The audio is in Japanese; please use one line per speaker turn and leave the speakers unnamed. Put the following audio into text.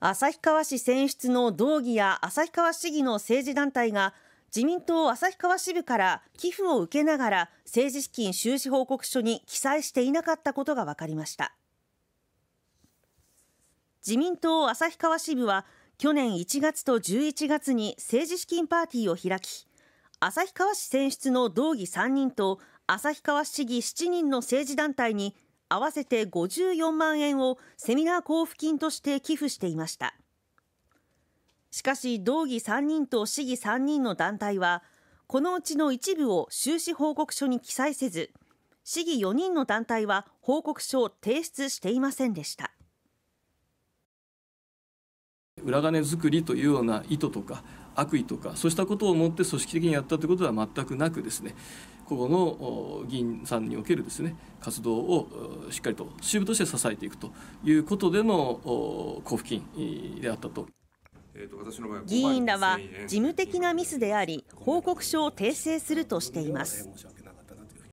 旭川市選出の道議や旭川市議の政治団体が自民党旭川支部から寄付を受けながら政治資金収支報告書に記載していなかったことが分かりました自民党旭川支部は去年1月と11月に政治資金パーティーを開き旭川市選出の道議3人と旭川市議7人の政治団体に合わせて54万円をセミナー交付金として寄付していましたしかし道議3人と市議3人の団体はこのうちの一部を収支報告書に記載せず市議4人の団体は報告書を提出していませんでした
裏金作りというような意図とか悪意とかそうしたことをもって組織的にやったということは全くなくですね個々の議員さんにおけるですね活動をしっかりと支部として支えていくということでの交
付金であっ
たと。議員らは事
務的なミスであり報告書を訂正するとしています。